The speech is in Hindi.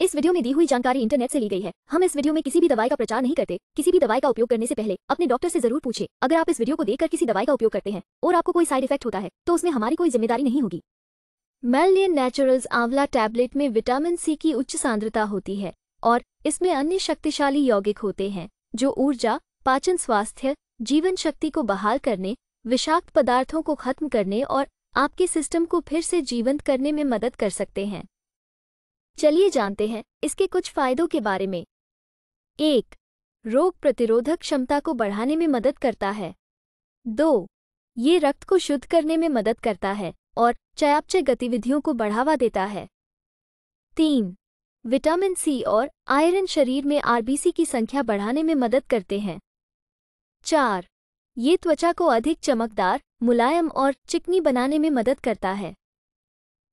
इस वीडियो में दी हुई जानकारी इंटरनेट से ली गई है हम इस वीडियो में किसी भी दवाई का प्रचार नहीं करते किसी भी दवाई का उपयोग करने से पहले अपने डॉक्टर से जरूर पूछे अगर आप इस वीडियो को देखकर किसी दवाई का उपयोग करते हैं और आपको कोई साइड इफेक्ट होता है तो उसमें हमारी कोई जिम्मेदारी नहीं होगी मेलियन नेचुरल्स आंवला टैबलेट में विटामिन सी की उच्च सांद्रता होती है और इसमें अन्य शक्तिशाली यौगिक होते हैं जो ऊर्जा पाचन स्वास्थ्य जीवन शक्ति को बहाल करने विषाक्त पदार्थों को खत्म करने और आपके सिस्टम को फिर से जीवंत करने में मदद कर सकते हैं चलिए जानते हैं इसके कुछ फायदों के बारे में एक रोग प्रतिरोधक क्षमता को बढ़ाने में मदद करता है दो ये रक्त को शुद्ध करने में मदद करता है और चयापचय गतिविधियों को बढ़ावा देता है तीन विटामिन सी और आयरन शरीर में आरबीसी की संख्या बढ़ाने में मदद करते हैं चार ये त्वचा को अधिक चमकदार मुलायम और चिकनी बनाने में मदद करता है